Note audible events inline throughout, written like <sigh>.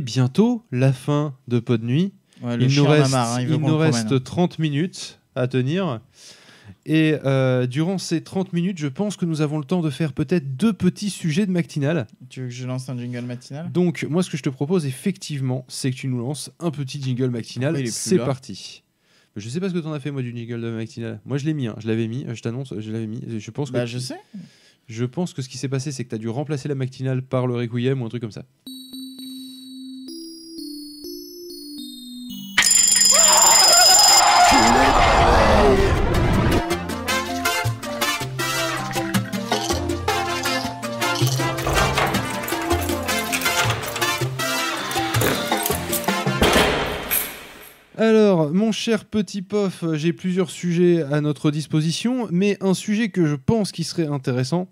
bientôt la fin de Pot de Nuit. il nous reste, 30 hein, hein. minutes à tenir. Et euh, durant ces 30 minutes, je pense que nous avons le temps de faire peut-être deux petits sujets de matinale. Tu veux que je lance un jingle matinal Donc, moi, ce que je te propose, effectivement, c'est que tu nous lances un petit jingle matinal. Ah, c'est parti. Je sais pas ce que tu en as fait, moi, du jingle de matinal. Moi, je l'ai mis, hein. je l'avais mis, euh, je t'annonce, je l'avais mis. Je pense que. Bah, je sais. Je pense que ce qui s'est passé, c'est que tu as dû remplacer la matinale par le requiem ou un truc comme ça. Alors, mon cher petit pof, j'ai plusieurs sujets à notre disposition, mais un sujet que je pense qui serait intéressant,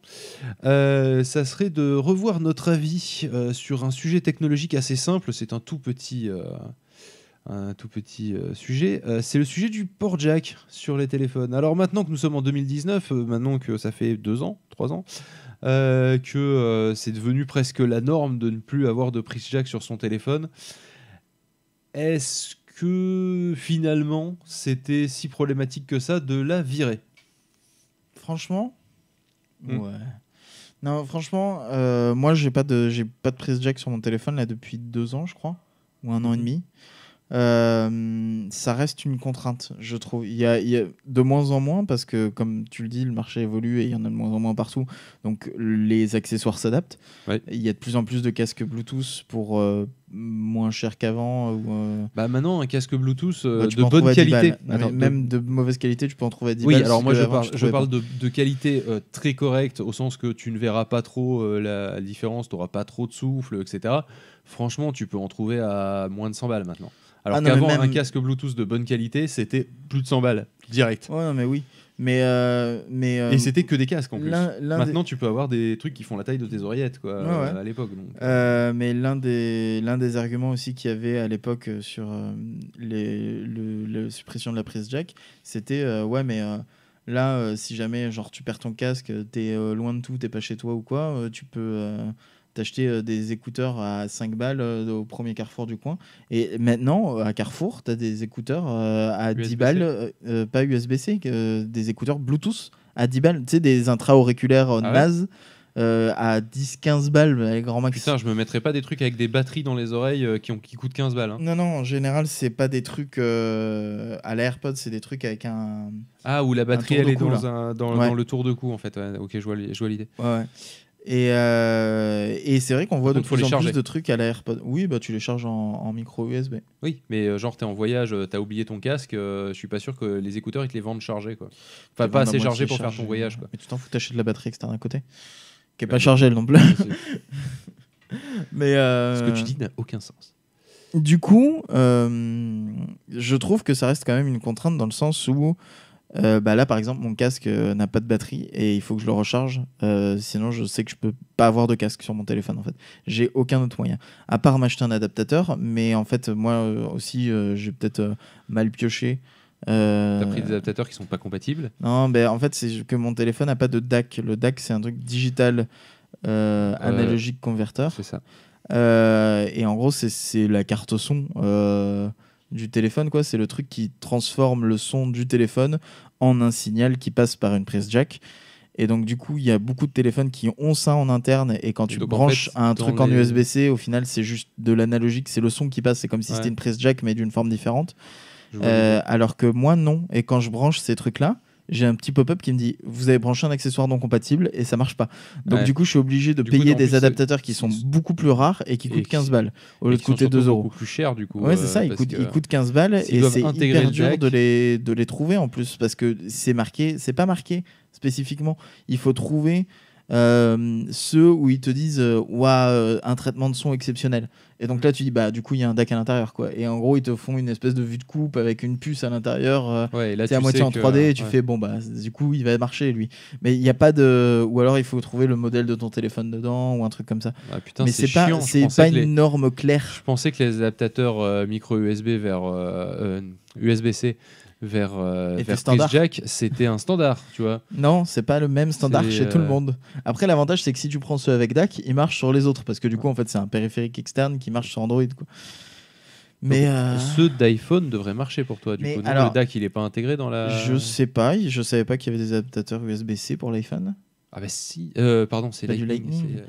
euh, ça serait de revoir notre avis euh, sur un sujet technologique assez simple. C'est un tout petit, euh, un tout petit sujet. c'est le sujet du port jack sur les téléphones. Alors maintenant que nous sommes en 2019, maintenant que ça fait deux ans, trois ans. que c'est devenu presque la norme de ne plus avoir de prise jack sur son téléphone. Est-ce que finalement c'était si problématique que ça de la virer Franchement hmm. Ouais. Non, franchement, euh, moi j'ai pas de j'ai pas de prise jack sur mon téléphone là depuis deux ans, je crois, ou un an et hmm. demi. Euh, ça reste une contrainte, je trouve. Il y, a, de moins en moins, parce que comme tu le dis, le marché évolue et il y en a de moins en moins partout, donc les accessoires s'adaptent. Il y a de plus en plus de casques Bluetooth pour euh, moins cher qu'avant. Euh, bah maintenant, un casque Bluetooth bah, de bonne qualité. même de... mauvaise qualité, tu peux en trouver à 10 Oui, alors moi je, parle, de, de, qualité très correcte, au sens que tu ne verras pas trop la différence, tu n'auras pas trop de souffle, etc franchement, tu peux en trouver à moins de 100 balles maintenant. Alors ah, qu'avant, un casque Bluetooth de bonne qualité, c'était plus de 100 balles, direct. Ouais, mais oui. Mais, euh, mais euh, et c'était que des casques en plus. Maintenant, tu peux avoir des trucs qui font la taille de tes oreillettes quoi, à l'époque. Euh, mais l'un des, l'un des arguments aussi qu'il y avait à l'époque sur la suppression de la prise jack, c'était ouais, mais là, si jamais genre, tu perds ton casque, t'es loin de tout, t'es pas chez toi ou quoi, tu peux t'achetais euh, des écouteurs à 5 balles euh, au premier Carrefour du coin. Et maintenant, euh, à Carrefour, t'as des écouteurs à 10 balles, pas USB-C, des écouteurs Bluetooth à 10 balles, tu sais, des intra-auriculaires ah à 10-15 balles, avec grand max. Putain, je me mettrais pas des trucs avec des batteries dans les oreilles qui, ont, qui coûtent 15 balles. Hein. Non, non, en général, c'est pas des trucs à l'AirPod, c'est des trucs avec un. Ah, où la batterie, elle est dans, le tour de cou, en fait. ok, je vois, je vois l'idée. Ouais, et, euh, et c'est vrai qu'on voit Donc de faut plus les en charger. plus de trucs à l'air Oui, bah tu les charges en, micro USB. Oui, mais euh, genre, t'es en voyage, euh, t'as oublié ton casque, je suis pas sûr que les écouteurs ils te les vendent chargés. Quoi. Enfin, pas bah, assez chargés pour faire ton voyage. Quoi. Mais tu t'en fous, t'achètes de la batterie externe à côté. Qui est pas bah, chargée elle non plus. <laughs> Mais Ce que tu dis n'a aucun sens. du coup, je trouve que ça reste quand même une contrainte dans le sens où euh, bah là, par exemple, mon casque euh, n'a pas de batterie et il faut que je le recharge. Euh, sinon, je sais que je peux pas avoir de casque sur mon téléphone. En fait, j'ai aucun autre moyen à part m'acheter un adaptateur. Mais en fait, moi aussi, j'ai peut-être mal pioché. T'as pris des adaptateurs qui sont pas compatibles Non, ben en fait, c'est que mon téléphone n'a pas de DAC. Le DAC, c'est un truc digital analogique converteur. C'est ça. et en gros, c'est la carte son du téléphone, quoi. C'est le truc qui transforme le son du téléphone en un signal qui passe par une prise jack. Et donc, du coup, il y a beaucoup de téléphones qui ont ça en interne. Et quand tu branches un truc en USB-C, au final, c'est juste de l'analogique. C'est le son qui passe. C'est comme si c'était une prise jack, mais d'une forme différente. Euh, alors que moi, non. Et quand je branche ces trucs-là, j'ai un petit pop-up qui me dit vous avez branché un accessoire non compatible et ça marche pas. Donc du coup, je suis obligé de payer des adaptateurs qui sont beaucoup plus rares et qui coûtent 15 balles au lieu de coûter 2 euros. Beaucoup plus cher du coup. Ouais, c'est euh, ça, ils coûtent, 15 balles et c'est hyper dur de les, de les trouver en plus parce que c'est marqué, c'est pas marqué spécifiquement. Il faut trouver euh, ceux où ils te disent euh, euh, un traitement de son exceptionnel et donc là tu dis bah du coup il y a un DAC à l'intérieur quoi et en gros ils te font une espèce de vue de coupe avec une puce à l'intérieur euh, ouais, à moitié en 3D et tu fais bon bah du coup il va marcher lui mais il n'y a pas de ou alors il faut trouver le modèle de ton téléphone dedans ou un truc comme ça ah, mais c'est pas c'est pas une norme claire je pensais que les adaptateurs micro USB vers USB-C vers, euh, Jack, c'était un standard, tu vois. Non, c'est pas le même standard chez tout le euh, monde. Après, l'avantage, c'est que si tu prends ceux avec DAC, il marche sur les autres, parce que du coup, en fait, c'est un périphérique externe qui marche sur Android, Mais euh, ceux d'iPhone devraient marcher pour toi. Du coup, le DAC, il est pas intégré dans la. Je sais pas. Je savais pas qu'il y avait des adaptateurs USB-C pour l'iPhone. Ah bah si. pardon, c'est la bah, Lightning.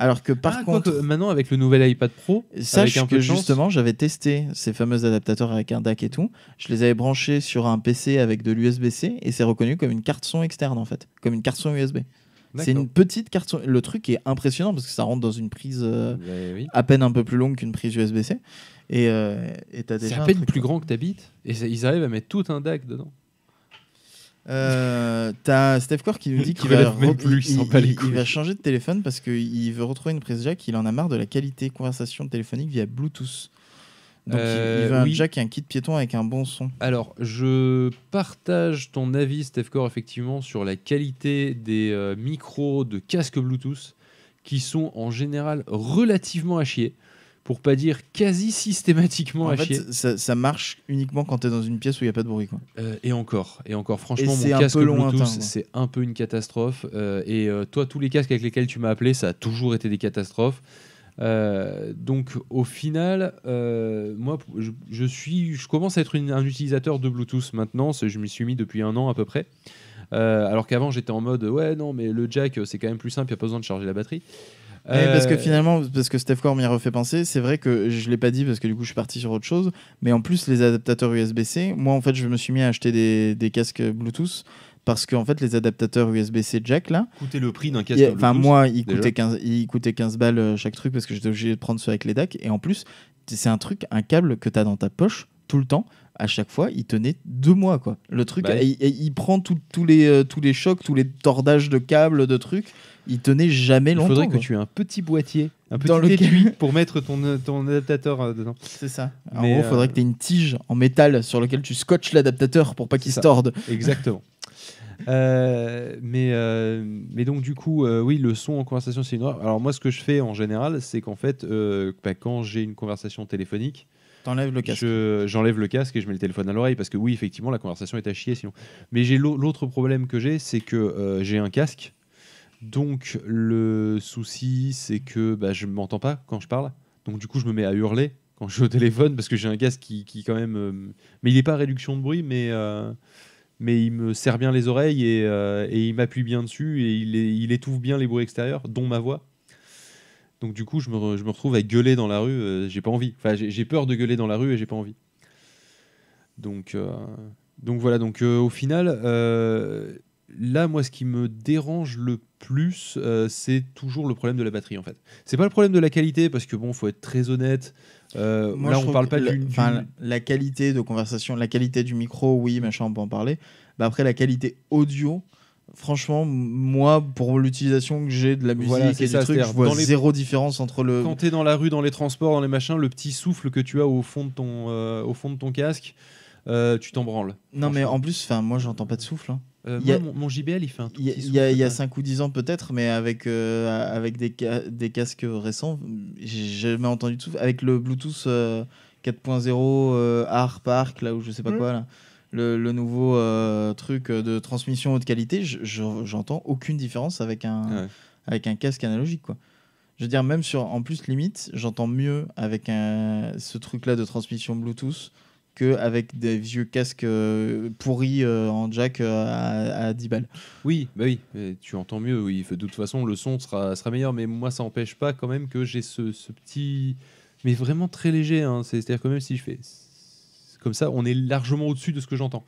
Alors que par ah, contre, maintenant avec le nouvel iPad Pro, sache que justement, j'avais testé ces fameux adaptateurs avec un DAC et tout. Je les avais branchés sur un PC avec de l'USB-C et c'est reconnu comme une carte son externe en fait, comme une carte son USB. C'est une petite carte. Son... Le truc est impressionnant parce que ça rentre dans une prise euh, ben à peine un peu plus longue qu'une prise USB-C. Euh, et t'as déjà. C'est à peine plus grand que ta bite. Et ils arrivent à mettre tout un DAC dedans. Euh, t'as Steph Core qui nous dit qu'il va, changer de téléphone parce qu'il veut retrouver une prise jack. Il en a marre de la qualité conversation téléphonique via Bluetooth. Donc il veut euh, un jack et un kit piéton avec un bon son. Alors je partage ton avis, Steph Core, effectivement, sur la qualité des euh, micros de casque Bluetooth qui sont en général relativement à chier pour pas dire quasi systématiquement en à fait, chier. Ça, ça, marche uniquement quand tu es dans une pièce où il n'y a pas de bruit. Quoi. Euh, et encore, et encore, franchement, mon casque Bluetooth, c'est un peu une catastrophe. Euh, et euh, toi, tous les casques avec lesquels tu m'as appelé, ça a toujours été des catastrophes. donc au final, moi, je, suis, je commence à être un utilisateur de Bluetooth maintenant. Je m'y suis mis depuis un an à peu près. alors qu'avant, j'étais en mode ouais, non, mais le jack, c'est quand même plus simple, il n'y a pas besoin de charger la batterie parce que euh, finalement, parce que Steph Core m'y a refait penser, c'est vrai que je ne l'ai pas dit parce que du coup je suis parti sur autre chose, mais en plus les adaptateurs USB-C, moi en fait je me suis mis à acheter des, casques Bluetooth parce qu'en en fait les adaptateurs USB-C jack là coûtaient le prix d'un casque Bluetooth enfin moi il coûtait 15 il coûtait 15 balles euh, chaque truc parce que j'étais obligé de prendre ceux avec les DAC et en plus c'est un truc un câble que tu as dans ta poche tout le temps, à chaque fois, il tenait deux mois, quoi. Le truc, bah il, prend tous les, euh, tous les chocs, tous les tordages de câbles, de trucs. Il tenait jamais longtemps. Il faudrait que tu aies un petit boîtier, un petit dans pour mettre ton, euh, adaptateur euh, dedans. C'est ça. il faudrait que tu aies une tige en métal sur lequel tu scotches l'adaptateur pour pas qu'il se torde. Exactement. <laughs> mais, mais donc du coup, oui, le son en conversation, c'est une Alors moi, ce que je fais en général, c'est qu'en fait, bah, quand j'ai une conversation téléphonique, le J'enlève le casque et je mets le téléphone à l'oreille parce que oui, effectivement, la conversation est à chier sinon. Mais j'ai l'autre problème que j'ai, c'est que euh, j'ai un casque. Donc le souci, c'est que bah, je m'entends pas quand je parle. Donc du coup, je me mets à hurler quand je suis au téléphone parce que j'ai un casque qui, qui quand même. Euh, mais il n'est pas à réduction de bruit, mais. Euh, mais il me serre bien les oreilles et, il m'appuie bien dessus et il, il étouffe bien les bruits extérieurs, dont ma voix. Donc du coup, je me, retrouve à gueuler dans la rue. Euh, j'ai pas envie. Enfin, j'ai peur de gueuler dans la rue et j'ai pas envie. Donc, euh, donc voilà. Donc euh, au final, là, moi, ce qui me dérange le plus, c'est toujours le problème de la batterie en fait. C'est pas le problème de la qualité parce que bon, faut être très honnête. Moi, là, on parle pas de la, la qualité de conversation, la qualité du micro, oui, machin, on peut en parler. Mais après, la qualité audio franchement, moi, pour l'utilisation que j'ai de la musique et des trucs, je vois zéro différence entre le. Quand t'es dans la rue, dans les transports, dans les machins, le petit souffle que tu as au fond de ton, euh, au fond de ton casque, euh, tu t'en branles. Non, mais en plus, moi, j'entends pas de souffle. Hein. Euh, mon, JBL, il fait un Il y a, y 5 ou 10 ans peut-être, mais avec, avec des, des, casques récents, j'ai jamais entendu de souffle. Avec le Bluetooth 4.0 ARP, ARC, là, ou je sais pas mmh. quoi, là le, nouveau euh, truc euh, de transmission haute qualité, j'entends aucune différence avec un, avec un casque analogique. Quoi. Je veux dire, même sur, en plus, limite, j'entends mieux avec un, ce truc-là de transmission Bluetooth qu'avec des vieux casques euh, pourris en jack à, 10 balles. Oui, bah oui, tu entends mieux, oui. De toute façon, le son sera, sera meilleur, mais moi, ça n'empêche pas quand même que j'ai ce, ce, petit. Mais vraiment très léger, hein. c'est-à-dire que même si je fais comme ça, on est largement au-dessus de ce que j'entends.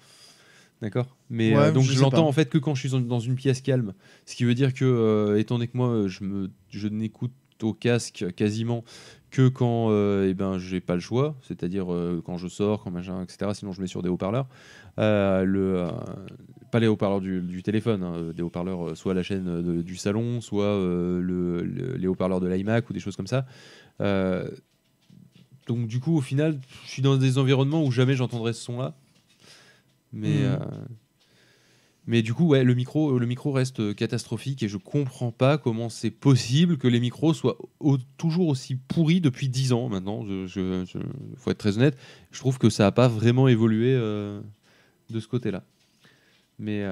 D'accord Mais euh, donc je, l'entends en fait que quand je suis dans une pièce calme. Ce qui veut dire que, euh, étant donné que moi, je, n'écoute au casque quasiment que quand je euh, eh ben, j'ai pas le choix, c'est-à-dire quand je sors, quand machin, etc. Sinon, je mets sur des haut-parleurs. le, pas les haut-parleurs du, téléphone, hein, des haut-parleurs soit la chaîne du salon, soit le, les haut-parleurs de l'iMac ou des choses comme ça. Donc du coup, au final, je suis dans des environnements où jamais j'entendrai ce son-là. Mais, hmm. euh, mais du coup, le micro, le micro reste euh, catastrophique et je comprends pas comment c'est possible que les micros soient toujours aussi pourris depuis 10 ans maintenant. Il faut être très honnête, je trouve que ça n'a pas vraiment évolué euh, de ce côté-là. Mais,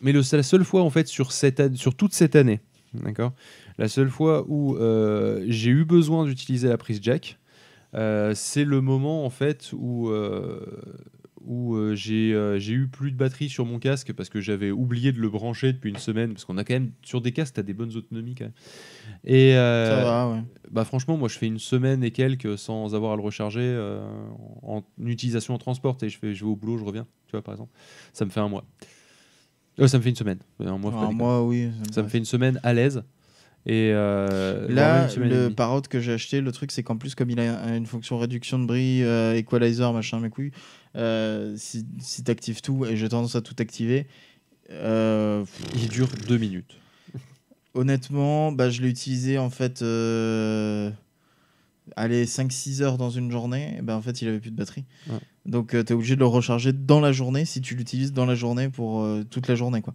mais le, la seule fois en fait sur, cette, sur toute cette année, d'accord, la seule fois où j'ai eu besoin d'utiliser la prise jack, euh, c'est le moment en fait où euh, où euh, j'ai eu plus de batterie sur mon casque parce que j'avais oublié de le brancher depuis une semaine. Parce qu'on a quand même, sur des casques, tu as des bonnes autonomies quand même. Et bah, franchement, moi je fais une semaine et quelques sans avoir à le recharger en, utilisation en transport. Et je, fais, je vais au boulot, je reviens, tu vois, par exemple. Ça me fait un mois. ça me fait une semaine. Un mois, oui. ça me fait une semaine à l'aise. Et euh, là, le parode que j'ai acheté, le truc c'est qu'en plus, comme il a une fonction réduction de bruit, euh, equalizer, machin, mes couilles, euh, si, si tu actives tout, et j'ai tendance à tout activer, euh, il dure deux minutes. <laughs> Honnêtement, bah, je l'ai utilisé en fait, allez, 5-6 heures dans une journée, et bah, en fait, il avait plus de batterie. Donc, tu es obligé de le recharger dans la journée si tu l'utilises dans la journée pour toute la journée, quoi.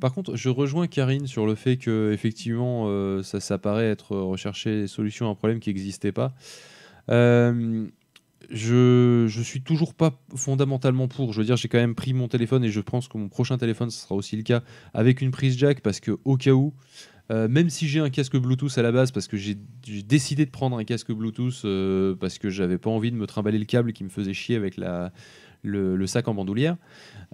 Par contre, je rejoins Karine sur le fait que effectivement, euh, ça, ça paraît être rechercher des solutions à un problème qui n'existait pas. Euh, je, ne suis toujours pas fondamentalement pour. Je veux dire, j'ai quand même pris mon téléphone et je pense que mon prochain téléphone, ce sera aussi le cas avec une prise jack parce que au cas où, euh, même si j'ai un casque Bluetooth à la base, parce que j'ai décidé de prendre un casque Bluetooth parce que j'avais pas envie de me trimballer le câble qui me faisait chier avec la, le, sac en bandoulière.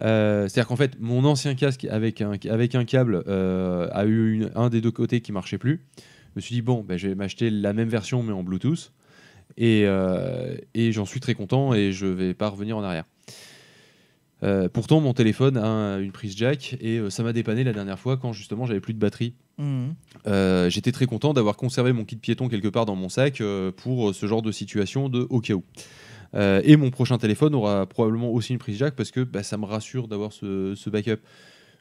Euh, c'est-à-dire qu'en fait, mon ancien casque avec un, avec un câble euh, a eu un des deux côtés qui marchait plus. Je me suis dit, bon, ben, je vais m'acheter la même version mais en Bluetooth. Et, euh, j'en suis très content et je ne vais pas revenir en arrière. pourtant, mon téléphone a une prise jack et ça m'a dépanné la dernière fois quand justement j'avais plus de batterie. Mmh. J'étais très content d'avoir conservé mon kit piéton quelque part dans mon sac pour ce genre de situation de au cas où. Euh, et mon prochain téléphone aura probablement aussi une prise jack parce que bah, ça me rassure d'avoir ce, ce, backup.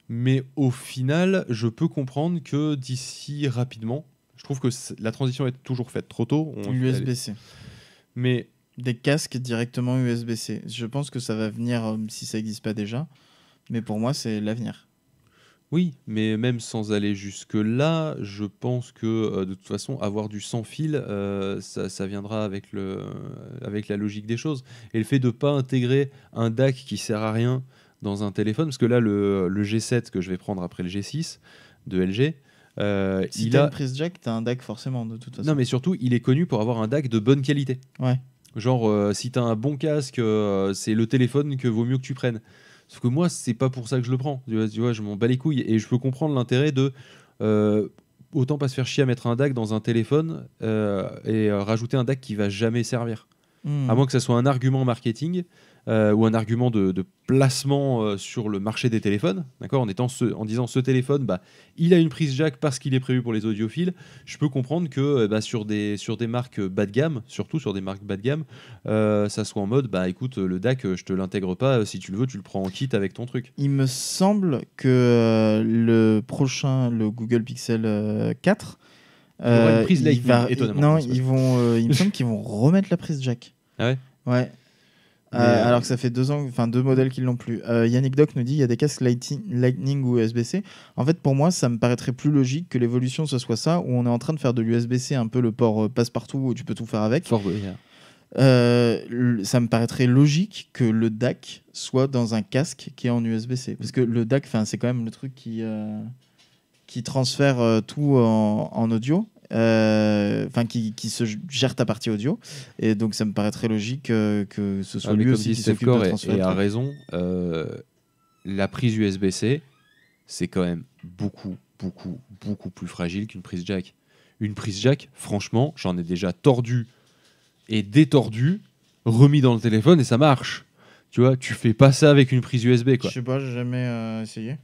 Mais au final, je peux comprendre que d'ici rapidement, je trouve que la transition est toujours faite trop tôt. USB-C. Mais des casques directement USB-C. Je pense que ça va venir euh, si ça n'existe pas déjà. Mais pour moi, c'est l'avenir. Oui, mais même sans aller jusque-là, je pense que euh, de toute façon, avoir du sans fil, euh, ça, viendra avec, le, euh, avec la logique des choses. Et le fait de ne pas intégrer un DAC qui sert à rien dans un téléphone, parce que là, le, G7 que je vais prendre après le G6 de LG, si il as a... une prise jack, as un DAC forcément de toute façon. Non, mais surtout, il est connu pour avoir un DAC de bonne qualité. Ouais. Genre, si tu as un bon casque, c'est le téléphone que vaut mieux que tu prennes. Sauf que moi, c'est pas pour ça que je le prends. Tu je m'en bats les couilles. Et je peux comprendre l'intérêt de. Euh, autant pas se faire chier à mettre un DAC dans un téléphone euh, et euh, rajouter un DAC qui va jamais servir. Hmm. À moins que ça soit un argument marketing. Euh, ou un argument de, placement euh, sur le marché des téléphones, d'accord en, étant en disant ce téléphone, bah, il a une prise jack parce qu'il est prévu pour les audiophiles, je peux comprendre que bah, sur, des, sur des marques bas de gamme, surtout sur des marques bas de gamme, euh, ça soit en mode, bah écoute, le DAC, je te l'intègre pas, si tu le veux, tu le prends en kit avec ton truc. Il me semble que le prochain, le Google Pixel 4, il Non, ils vont, il me semble qu'ils vont remettre la prise jack. Ah ouais Ouais. Euh, euh, alors que ça fait deux ans, enfin deux modèles qui l'ont plus. Euh, Yannick Doc nous dit il y a des casques Lightning ou USB-C. En fait, pour moi, ça me paraîtrait plus logique que l'évolution ce soit ça, où on est en train de faire de l'USB-C un peu le port passe-partout où tu peux tout faire avec. Hein. ça me paraîtrait logique que le DAC soit dans un casque qui est en USB-C. Parce que le DAC, c'est quand même le truc qui, qui transfère tout en audio. Euh, enfin qui, se gère ta partie audio. Et donc ça me paraît très logique euh, que ce soit lui aussi qui s'occupe de Et, a raison, euh, la prise USB-C, c'est quand même beaucoup, beaucoup, beaucoup plus fragile qu'une prise jack. Une prise jack, franchement, j'en ai déjà tordu et détordu, remis dans le téléphone et ça marche. Tu vois, tu fais pas ça avec une prise USB. Je sais pas, j'ai jamais essayé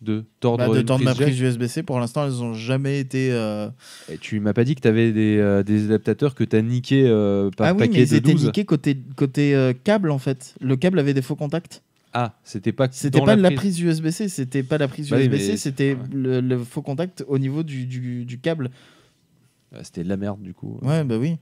de tordre, bah, de prise USB-C. Pour l'instant, elles n'ont jamais été. Euh, Et tu m'as pas dit que tu avais euh, des, adaptateurs que tu as niqués euh, par ah oui, mais ils étaient niqués côté, côté euh, câble en fait. Le câble avait des faux contacts. Ah, c'était pas. C'était pas la prise, USB-C, c'était pas la prise bah USB-C, c'était le, faux contact au niveau du, câble. Bah, c'était de la merde du coup. Ouais, bah oui.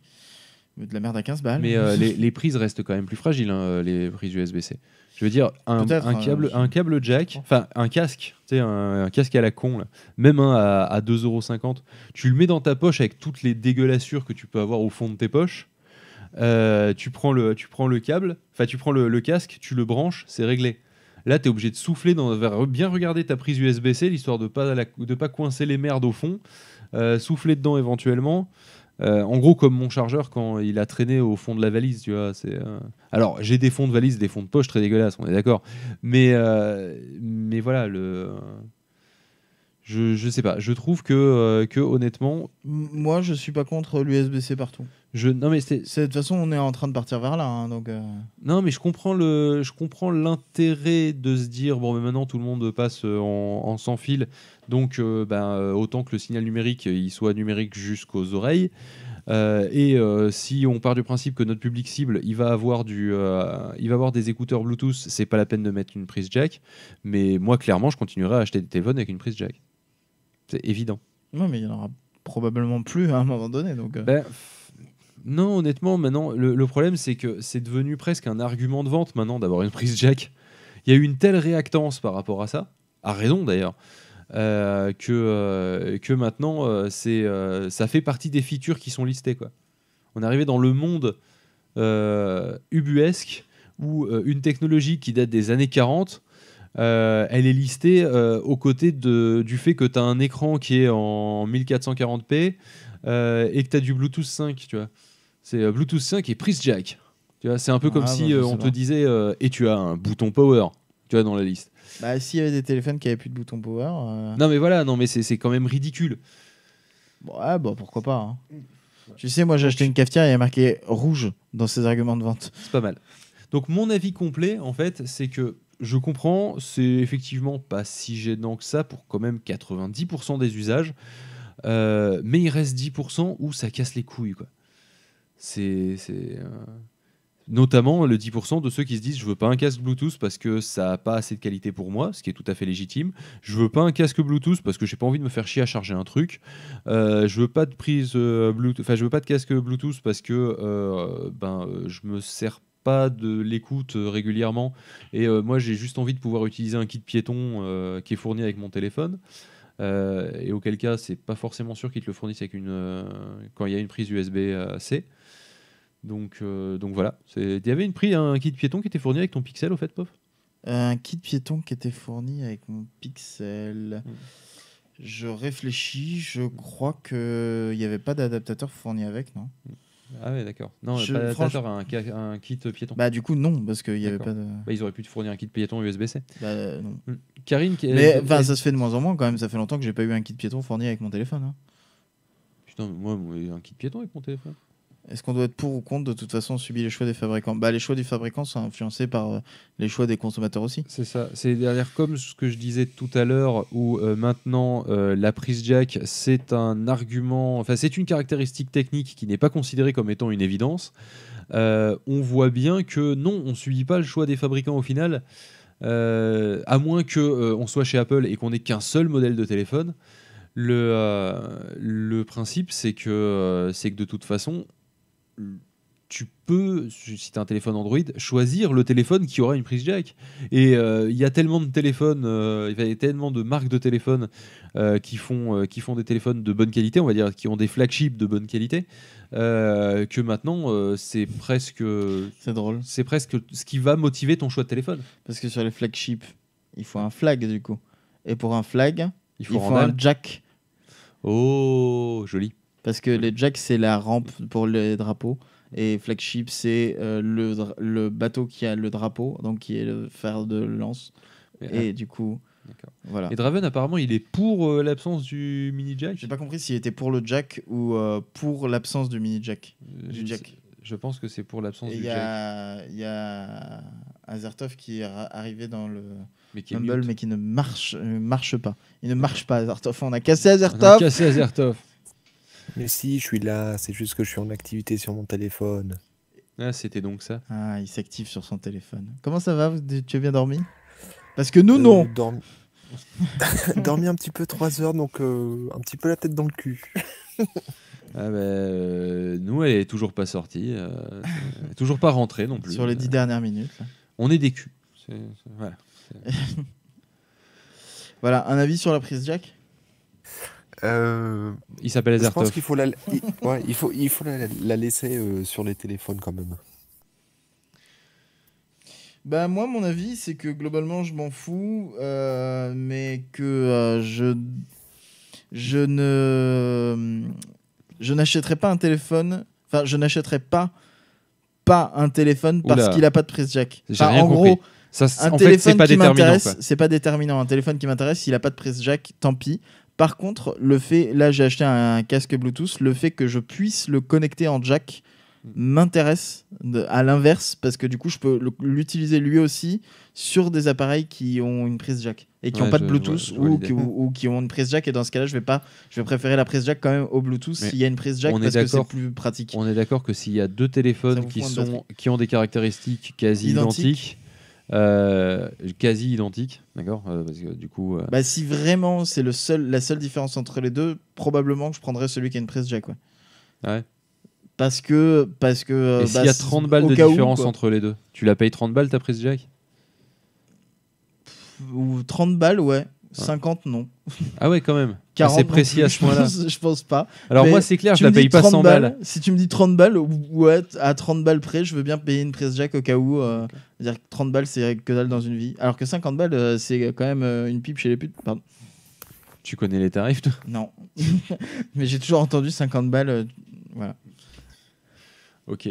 De la merde à 15 balles. Mais <laughs> les, prises restent quand même plus fragiles, hein, les prises USB-C. Je veux dire, un, hein, câble, un câble jack, enfin un casque, tu sais, un, casque à la con, même un à, 2,50€, tu le mets dans ta poche avec toutes les dégueulassures que tu peux avoir au fond de tes poches. Euh, tu, prends le, tu prends le câble, enfin tu prends le, casque, tu le branches, c'est réglé. Là, tu es obligé de souffler, dans, bien regarder ta prise USB-C, l'histoire de ne pas, de pas coincer les merdes au fond, euh, souffler dedans éventuellement. Euh, en gros, comme mon chargeur quand il a traîné au fond de la valise, tu vois. Euh, alors j'ai des fonds de valise, des fonds de poche très dégueulasses, on est d'accord. Mais euh, mais voilà le. Je, je sais pas, je trouve que, euh, que honnêtement. Moi, je suis pas contre l'USB-C partout. Je, non mais c'est de toute façon on est en train de partir vers là hein, donc euh. non mais je comprends le je comprends l'intérêt de se dire bon mais maintenant tout le monde passe euh, en, sans fil donc ben, autant que le signal numérique il soit numérique jusqu'aux oreilles et si on part du principe que notre public cible, il va avoir, du, il va avoir des écouteurs Bluetooth, c'est pas la peine de mettre une prise jack. Mais moi, clairement, je continuerai à acheter des téléphones avec une prise jack. C'est évident. Non, mais il n'y en aura probablement plus hein, à un moment donné. Donc, euh. ben, non, honnêtement, maintenant, le, problème, c'est que c'est devenu presque un argument de vente maintenant d'avoir une prise jack. Il y a eu une telle réactance par rapport à ça, à raison d'ailleurs, euh, que, euh, que maintenant, ça fait partie des features qui sont listées. Quoi. On est arrivé dans le monde ubuesque où une technologie qui date des années 40 euh, elle est listée euh, aux côtés du fait que tu as un écran qui est en 1440p euh, et que tu as du Bluetooth 5, tu vois. C'est Bluetooth 5 et prise jack. Tu vois, c'est un peu comme ah, si on te disait et tu as un bouton power, tu vois, dans la liste. Bah, s'il y avait des téléphones qui n'avaient plus de bouton power. Non, mais voilà, non, mais c'est quand même ridicule. Bon, ah, bah, pourquoi pas. Hein. Tu sais, moi j'ai acheté une cafetière et il y a marqué rouge dans ses arguments de vente. C'est pas mal. Donc mon avis complet, en fait, c'est que je comprends, c'est effectivement pas si gênant que ça pour quand même 90% des usages, euh, mais il reste 10% où ça casse les couilles. Quoi. C'est, euh, Notamment le 10% de ceux qui se disent je veux pas un casque Bluetooth parce que ça a pas assez de qualité pour moi, ce qui est tout à fait légitime. Je veux pas un casque Bluetooth parce que j'ai pas envie de me faire chier à charger un truc. Euh, je veux pas de prise Bluetooth, enfin je veux pas de casque Bluetooth parce que ben je me sers pas de l'écoute euh, régulièrement. Et euh, moi, j'ai juste envie de pouvoir utiliser un kit piéton euh, qui est fourni avec mon téléphone. et auquel cas, c'est pas forcément sûr qu'ils te le fournissent avec une, quand il y a une prise USB-C. Donc, donc voilà. Il y avait une prise, un kit piéton qui était fourni avec ton Pixel, au fait, Pof un kit piéton qui était fourni avec mon Pixel. Hmm. Je réfléchis, je crois qu'il n'y avait pas d'adaptateur fourni avec, non hmm. Ah ouais, d'accord. Non, Je- pas un, kit piéton. Bah du coup non parce qu'il y avait pas de. Bah, ils auraient pu te fournir un kit piéton USB-C. bah, euh, non. Hmm. Karine, qui est- Mais enfin ça se fait de moins en moins quand même. Ça fait longtemps que j'ai pas eu un kit piéton fourni avec mon téléphone. hein. Putain, moi, eu un kit piéton avec mon téléphone. Est-ce qu'on doit être pour ou contre De toute façon, on subit les choix des fabricants. Bah, les choix des fabricants sont influencés par euh, les choix des consommateurs aussi. C'est ça. C'est derrière comme ce que je disais tout à l'heure, où euh, maintenant euh, la prise jack, c'est un argument, enfin c'est une caractéristique technique qui n'est pas considérée comme étant une évidence. on voit bien que non, on ne subit pas le choix des fabricants au final, à moins que on soit chez Apple et qu'on n'ait qu'un seul modèle de téléphone. Le, le principe, c'est que, c'est que de toute façon, tu peux, si tu as un téléphone Android, choisir le téléphone qui aura une prise jack. Et euh, il y a tellement de téléphones, euh, il y a tellement de marques de téléphones euh, qui, font, qui font des téléphones de bonne qualité, on va dire, qui ont des flagships de bonne qualité, que maintenant, c'est presque. C'est drôle. C'est presque ce qui va motiver ton choix de téléphone. Parce que sur les flagships, il faut un flag du coup. Et pour un flag, il faut un jack. Oh, joli. Parce que les jacks, c'est la rampe pour les drapeaux. Et flagship, c'est euh, le, le, bateau qui a le drapeau, donc qui est le fer de lance. Et, ah. du coup. Voilà. Et Draven, apparemment, il est pour euh, l'absence du mini jack. J'ai pas compris s'il était pour le jack ou euh, pour l'absence du mini jack. du jack. Je pense que c'est pour l'absence du jack. Il y a Azertov qui est arrivé dans le mais Humble, mais qui ne marche, marche pas. Il ne ah. marche pas, Azertov. On a cassé Azertov. On a cassé Azertov. Mais si, je suis là, c'est juste que je suis en activité sur mon téléphone. Ah, c'était donc ça. Ah, il s'active sur son téléphone. Comment ça va Tu as bien dormi Parce que nous, euh, non <laughs> dormi... un petit peu 3 heures, donc euh, un petit peu la tête dans le cul. Ah ben, euh, nous, elle est toujours pas sortie, toujours pas rentrée non plus. Sur les dix dernières minutes. On est des culs. <laughs> voilà, un avis sur la prise Jack euh, il s'appelle Je pense qu'il faut la, il, faut, il faut la, laisser euh, sur les téléphones quand même. Bah moi mon avis c'est que globalement je m'en fous, euh, mais que je je ne je n'achèterai pas un téléphone. Enfin je n'achèterai pas pas un téléphone parce qu'il a pas de prise jack. en gros. Ça, un téléphone qui m'intéresse, c'est pas déterminant. Un téléphone qui m'intéresse, s'il a pas de prise jack, tant pis. Par contre, le fait, là j'ai acheté un casque Bluetooth, le fait que je puisse le connecter en jack m'intéresse à l'inverse parce que du coup je peux l'utiliser lui aussi sur des appareils qui ont une prise jack et qui n'ont pas de Bluetooth ou, qui, ont une prise jack et dans ce cas-là je vais pas je vais préférer la prise jack quand même au Bluetooth s'il y a une prise jack parce que c'est plus pratique on est d'accord que s'il y a deux téléphones qui sont qui ont des caractéristiques quasi identiques euh, quasi identique, d'accord euh, du coup. Euh, bah, si vraiment c'est le seul, la seule différence entre les deux, probablement que je prendrais celui qui a une prise jack. Ouais. Parce que. Parce que Et bah, s'il y a 30 balles de différence entre les deux, tu la payes 30 balles ta prise jack Ou 30 balles, ouais. 50, non. ah ouais, quand même. C'est précis à ce point-là. Je pense pas. Alors moi, c'est clair, je la paye pas 100 balles. Si tu me dis 30 balles, ouais, à 30 balles près, je veux bien payer une presse jack au cas où. Euh, dire 30 balles, c'est que dalle dans une vie. Alors que 50 balles, euh, c'est quand même euh, une pipe chez les putes. Pardon. Tu connais les tarifs, toi Non. <laughs> mais j'ai toujours entendu 50 balles. voilà. Ok.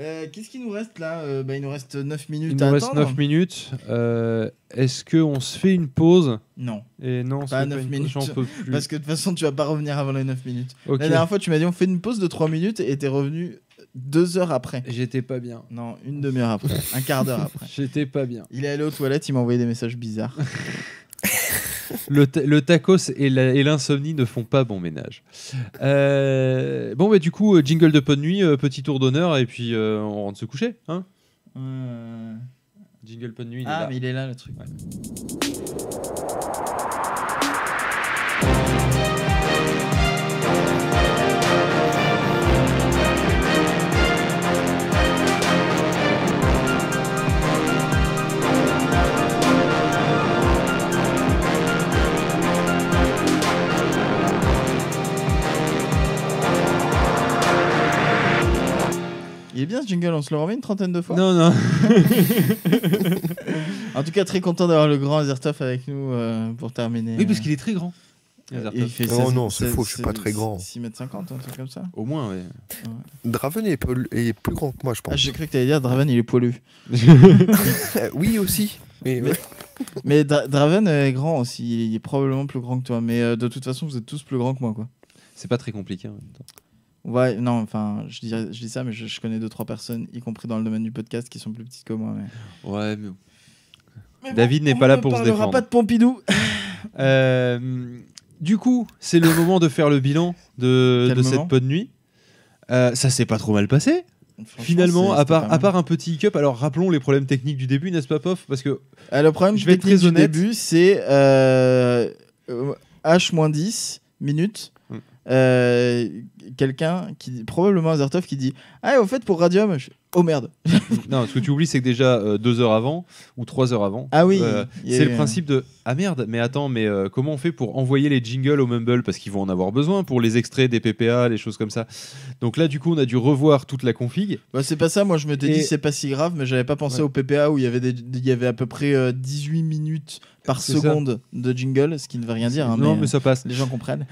Euh, qu'est-ce qu'il nous reste là euh, bah, Il nous reste 9 minutes. Il nous reste 9 minutes. Euh, est-ce qu'on se fait une pause Non. Et non, pas 9 pas minutes. <laughs> Parce que de toute façon, tu vas pas revenir avant les 9 minutes. La dernière fois, tu m'as dit on fait une pause de 3 minutes et t'es revenu 2 heures après. J'étais pas bien. Non, une demi-heure après. un quart d'heure après. <laughs> J'étais pas bien. Il est allé aux toilettes, il m'a envoyé des messages bizarres. <laughs> le, tacos et l'insomnie ne font pas bon ménage. Euh, bon, bah, du coup, euh, jingle de bonne nuit, euh, petit tour d'honneur, et puis on rentre se coucher. Hein Jingle pot de nuit. Il ah, est là. mais il est là le truc. on se le remet une trentaine de fois Non, non. <laughs> en tout cas, très content d'avoir le grand Azertov avec nous euh, pour terminer. Oui, parce euh, qu'il est très grand. Il non, non, c'est faux, je suis pas très grand. 6 m 50, un truc comme ça. Au moins, ouais. Draven est, plus grand que moi, je ah, pense. Ah, j'ai cru que t'allais dire Draven, il est poilu. <laughs> Euh, oui, aussi. Mais, mais, <laughs> Draven est grand aussi, il est probablement plus grand que toi. Mais de toute façon, vous êtes tous plus grands que moi, quoi. C'est pas très compliqué en même Ouais, non, enfin, je dis, je dis ça, mais je, connais deux, trois personnes, y compris dans le domaine du podcast, qui sont plus petites que moi. Ouais, mais. David n'est pas là pour se défendre. On pas de Pompidou. <laughs> Euh, du coup, c'est le moment de faire le bilan de, <laughs> cette bonne nuit. Euh, ça s'est pas trop mal passé. Finalement, à part, à part un petit hic alors rappelons les problèmes techniques du début, n'est-ce pas, Pof Parce que. Euh, le problème je vais être très du début, c'est H-10 minutes euh, quelqu'un qui probablement Azertov qui dit ah au fait pour Radium oh merde <laughs> non ce que tu oublies c'est que déjà 2 euh, deux heures avant ou trois heures avant ah oui euh, c'est le principe de ah merde mais attends mais comment on fait pour envoyer les jingles au Mumble parce qu'ils vont en avoir besoin pour les extraits des PPA les choses comme ça donc là du coup on a dû revoir toute la config bah, c'est pas ça moi je me dis c'est pas si grave mais j'avais pas pensé au PPA où il y avait il y avait à peu près 18 minutes par seconde de jingle ce qui ne veut rien dire hein, non mais, mais ça passe les gens comprennent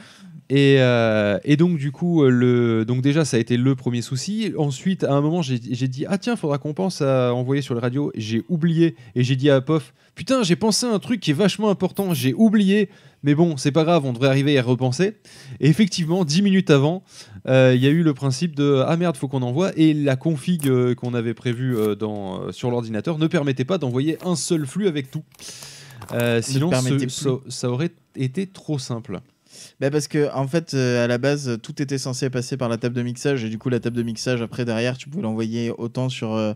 euh, et, donc, du coup, euh, le, donc déjà, ça a été le premier souci. Ensuite, à un moment, j'ai dit Ah, tiens, faudra qu'on pense à envoyer sur le radio J'ai oublié et j'ai dit à Pof Putain, j'ai pensé à un truc qui est vachement important, j'ai oublié. Mais bon, c'est pas grave, on devrait arriver à y repenser. Et effectivement, 10 minutes avant, euh, il y a eu le principe de Ah merde, faut qu'on envoie. Et la config qu'on avait prévue dans, sur l'ordinateur ne permettait pas d'envoyer un seul flux avec tout. sinon, ça aurait été trop simple. Bah, parce que en fait euh, à la base tout était censé passer par la table de mixage et du coup la table de mixage après derrière tu pouvais l'envoyer autant sur euh,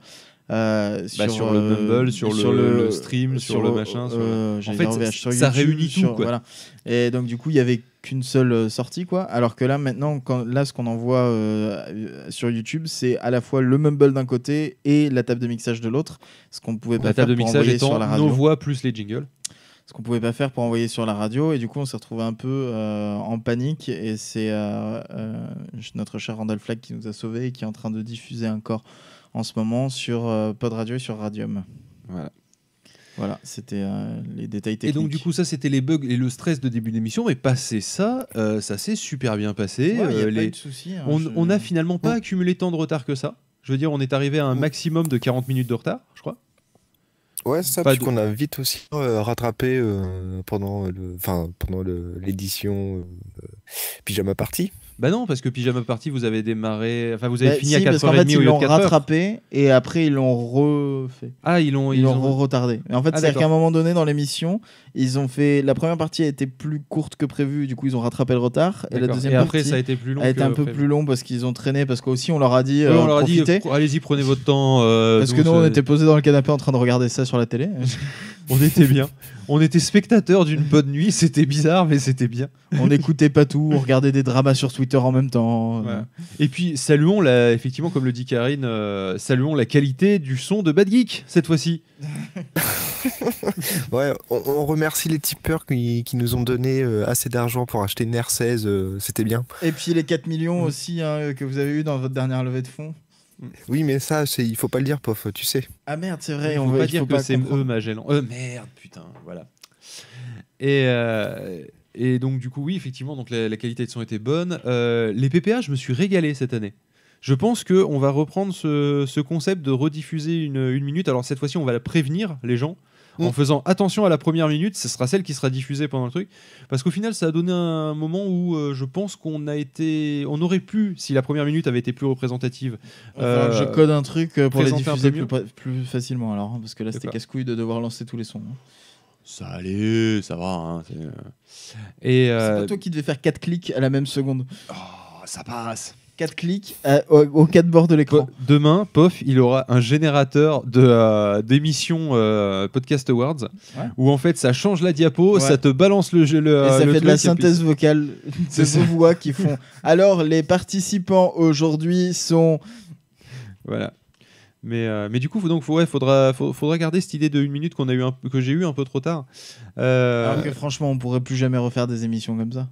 euh, bah, sur, le Bumble, sur, le, stream, sur, le machin. en fait, sur ça réunit tout. Quoi. Et donc du coup, il y avait qu'une seule sortie quoi alors que là maintenant quand, là ce qu'on envoie sur YouTube c'est à la fois le mumble d'un côté et la table de mixage de l'autre ce qu'on pouvait la pas la table de mixage étant sur nos voix plus les jingles ce qu'on pouvait pas faire pour envoyer sur la radio. Et du coup, on s'est retrouvé un peu euh, en panique. Et c'est euh, euh, notre cher Randall Flagg qui nous a sauvés et qui est en train de diffuser encore en ce moment sur Pod Radio et sur Radium. Voilà. Voilà, c'était les détails techniques. Et donc du coup, ça, c'était les bugs et le stress de début d'émission. Mais passé ça, ça s'est super bien passé. Ouais, soucis, hein, on n'a finalement pas accumulé tant de retard que ça. Je veux dire, on est arrivé à un maximum de 40 minutes de retard, je crois. Ouais, ça, parce qu'on a vite aussi euh, rattrapé euh, pendant, le, enfin, pendant l'édition euh, Pyjama Party. Bah non, parce que Pyjama Party, vous avez démarré. Enfin, vous avez bah, fini à 4h30 parce qu'en fait, ils l'ont rattrapé et après, ils l'ont refait. Ah, ils l'ont. Ils, retardé. en fait, ah, c'est-à-dire qu'à un moment donné dans l'émission, ils ont fait. La première partie a été plus courte que prévu, du coup, ils ont rattrapé le retard. Et la deuxième après, partie ça a été plus un peu plus long parce qu'ils ont traîné, parce qu'aussi, on leur a dit. Euh, on leur a dit, allez-y, prenez votre temps. Euh, parce que nous, on était posés dans le canapé en train de regarder ça sur la télé. <laughs> On était bien. On était spectateurs d'une bonne nuit. C'était bizarre, mais c'était bien. On n'écoutait pas tout. On regardait des dramas sur Twitter en même temps. Et puis, saluons, la, effectivement, comme le dit Karine, euh, saluons la qualité du son de Bad Geek cette fois-ci. <laughs> ouais, on, remercie les tipeurs qui, nous ont donné euh, assez d'argent pour acheter NER 16. Euh, c'était bien. Et puis les 4 millions aussi hein, que vous avez eu dans votre dernière levée de fonds. Mm. Oui, mais ça, c'est il faut pas le dire, pof, tu sais. Ah merde, c'est vrai, on, va pas dire que c'est eux Magellan. Euh, merde, putain, voilà. Euh, et, donc, du coup, oui, effectivement, donc la, qualité de son était bonne. Euh, les PPA, je me suis régalé cette année. Je pense qu'on va reprendre ce, concept de rediffuser une, une minute. Alors, cette fois-ci, on va la prévenir, les gens en mm. faisant attention à la première minute, ce sera celle qui sera diffusée pendant le truc. Parce qu'au final, ça a donné un moment où euh, je pense qu'on a été. On aurait pu, si la première minute avait été plus représentative. je euh, code un truc euh, pour les diffuser plus, facilement alors, hein, parce que là c'était casse-couille de devoir lancer tous les sons. Hein. Ça allait, ça va. Hein, et c'est pas toi qui devais faire 4 clics à la même seconde. Oh, ça passe quatre clics euh, aux, 4 bords de l'écran. Demain, pof, il aura un générateur de euh, d'émissions euh, Podcast Awards où en fait ça change la diapo, ça te balance le Le, Et ça fait de la synthèse vocale <laughs> de vos voix qui font. Alors, les participants aujourd'hui sont. Voilà. Mais, mais, du coup, donc, ouais, faudra, faudra garder cette idée de une minute qu'on a eu que j'ai eu un peu trop tard. Alors que franchement, on pourrait plus jamais refaire des émissions comme ça.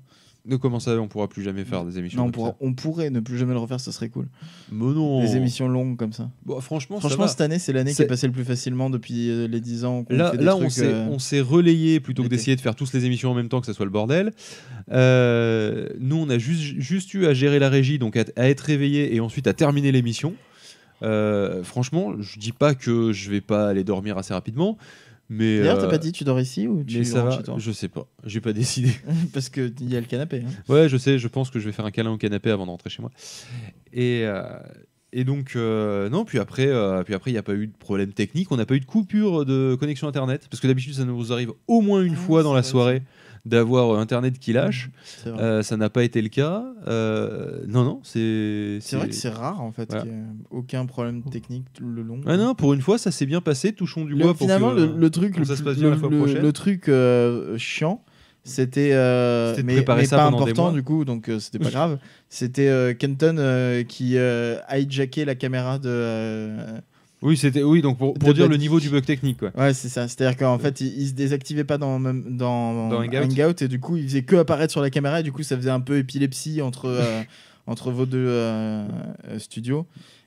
Ne ça on pourra plus jamais faire des émissions. Non, on, pourrait ne plus jamais le refaire, ce serait cool. Mais non. Des émissions longues comme ça. Bon, franchement, franchement cette année, c'est l'année qui est passée le plus facilement depuis euh, les 10 ans. là, euh, on, s'est relayé plutôt que d'essayer de faire toutes les émissions en même temps, que ça soit le bordel. Euh, nous, on a juste, juste eu à gérer la régie, donc à, être réveillé et ensuite à terminer l'émission. franchement, je dis pas que je vais pas aller dormir assez rapidement. Mais D'ailleurs, euh, t'as pas dit tu dors ici ou tu chez toi Je sais pas, j'ai pas décidé. <laughs> Parce que il y a le canapé. Hein. Ouais, je sais, je pense que je vais faire un câlin au canapé avant de rentrer chez moi. Et, euh, et donc, euh, non, puis après, puis après, il n'y a pas eu de problème technique, on n'a pas eu de coupure de connexion Internet, parce que d'habitude, ça nous arrive au moins une ah fois dans la soirée d'avoir euh, Internet qui lâche. Euh, ça n'a pas été le cas. Euh, non, non, c'est. C'est vrai que c'est rare en fait. aucun problème technique le long. Ah non, pour une fois, ça s'est bien passé. Touchons du bois. Finalement, pour le, truc, le, se passe le, truc chiant c'était euh, mais, mais, pas important du coup donc c'était pas <laughs> grave c'était Kenton qui hijackait la caméra de oui, c'était oui, donc pour, pour dire le niveau du bug technique. Quoi. Ouais, c'est ça. C'est-à-dire qu'en fait, il, ne se désactivait pas dans, dans, dans Hangout. et du coup, il faisait que apparaître sur la caméra et du coup, ça faisait un peu épilepsie entre, euh, <laughs> entre vos deux euh, euh, studios.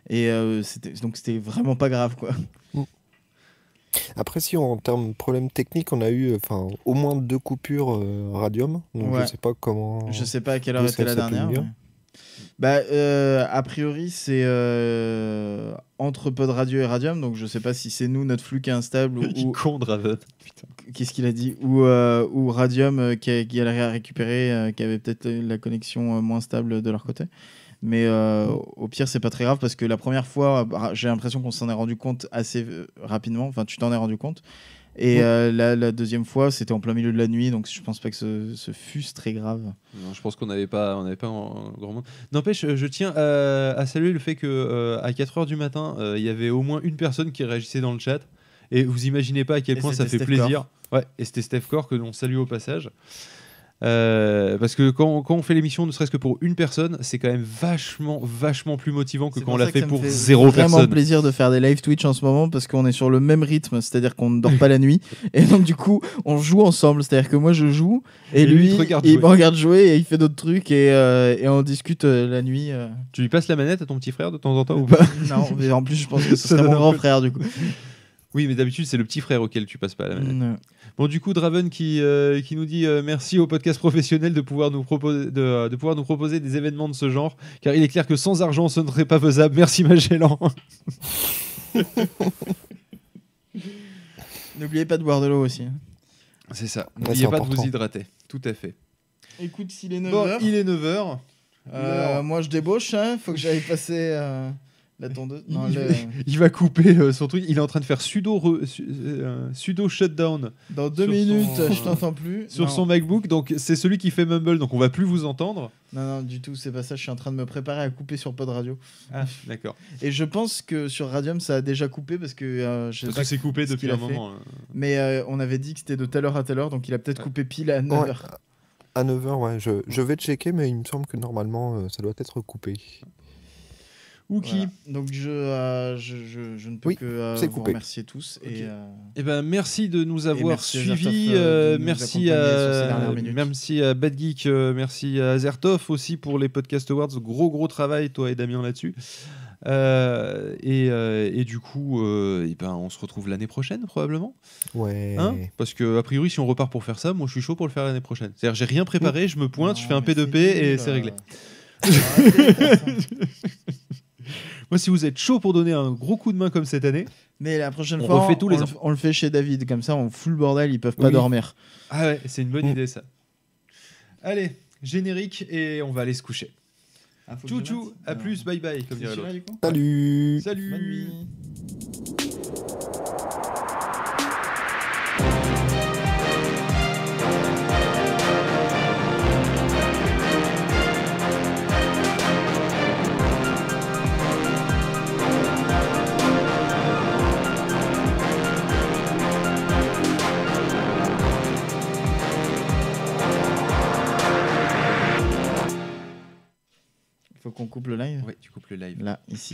Et euh, donc, c'était vraiment pas grave. quoi. Mm. Après, si en termes de problèmes techniques, on a eu enfin, au moins deux coupures radium. je sais pas comment. Je sais pas à quelle heure était la dernière. Bah, euh, a priori, c'est euh, entre Pod Radio et Radium, donc je sais pas si c'est nous, notre flux qui est instable. ou, <laughs> Qu'est-ce qu'il a dit ou, euh, ou Radium qui, a, qui à récupérer, qui avait peut-être la connexion moins stable de leur côté. Mais au pire, c'est pas très grave parce que la première fois, bah, j'ai l'impression qu'on s'en est rendu compte assez rapidement. Enfin, tu t'en es rendu compte. Et euh, la, deuxième fois, c'était en plein milieu de la nuit, donc je pense pas que ce, ce fût très grave. Non, je pense qu'on n'avait pas, on avait pas grand monde. N'empêche, euh, je tiens à, saluer le fait que euh, à 4 h du matin, il y avait au moins une personne qui réagissait dans le chat. Et vous imaginez pas à quel point ça fait plaisir. Ouais, et c'était Steph Core que l'on salue au passage. Euh, parce que quand, on fait l'émission, ne serait-ce que pour une personne, c'est quand même vachement, vachement plus motivant que quand on l'a fait pour zéro personne. C'est vraiment plaisir de faire des live Twitch en ce moment parce qu'on est sur le même rythme, c'est-à-dire qu'on ne dort pas la nuit. <laughs> Et donc, du coup, on joue ensemble. C'est-à-dire que moi, je joue et, lui, il me regarde jouer et il fait d'autres trucs et, euh, et on discute euh, la nuit. Tu lui passes la manette à ton petit frère de temps en temps ou bah, pas <laughs> Non, mais en plus, je pense que c'est mon grand frère du coup. Oui, mais d'habitude, c'est le petit frère auquel tu passes pas la main. Bon, du coup, Draven qui, euh, qui nous dit euh, merci au podcast professionnel de pouvoir, nous proposer, euh, de, pouvoir nous proposer des événements de ce genre, car il est clair que sans argent, ce ne serait pas faisable. Merci Magellan. <laughs> N'oubliez pas de boire de l'eau aussi. Hein. C'est ça. N'oubliez pas de vous hydrater. Tout à fait. Écoute, s'il est 9h. Bon, il est 9h. moi, je débauche. Hein. Faut que j'aille passer. <laughs> il, va couper euh, son truc. Il est en train de faire sudo, euh, shutdown. Dans deux minutes, je <laughs> t'entends plus. Sur son MacBook, donc c'est celui qui fait Mumble, donc on va plus vous entendre. Non, non, du tout, c'est pas ça. Je suis en train de me préparer à couper sur Pod Radio. Ah, d'accord. Et je pense que sur Radium, ça a déjà coupé parce que. Euh, je c'est coupé depuis un moment. Mais on avait dit que c'était de telle heure à telle heure, donc il a peut-être coupé pile à 9h. à 9h, ouais. Je, je, vais checker, mais il me semble que normalement, ça doit être coupé. Donc euh, je, je, je, ne peux que euh, vous remercier tous. et Et, euh, eh ben, merci de nous avoir suivis. merci, à, si Bad Geek, merci à Zertov aussi pour les Podcast Awards. Gros, gros travail, toi et Damien, là-dessus. et, et, du coup, et eh ben, on se retrouve l'année prochaine probablement. Ouais. Hein Parce que a priori, si on repart pour faire ça, moi je suis chaud pour le faire l'année prochaine. C'est-à-dire, j'ai rien préparé, je me pointe, je fais un P2P et c'est réglé. Ah, <laughs> Moi, si vous êtes chaud pour donner un gros coup de main comme cette année, mais la prochaine fois, on, le- fait chez David, comme ça on fout le bordel, ils peuvent pas dormir. Ah ouais, c'est une bonne mm. idée ça. Allez, générique et on va aller se coucher. Ah, tchou tchou, à ah. plus, bye bye, Salut Salut Bonne nuit Faut qu'on coupe le live Oui, tu coupes le live. Là, ici.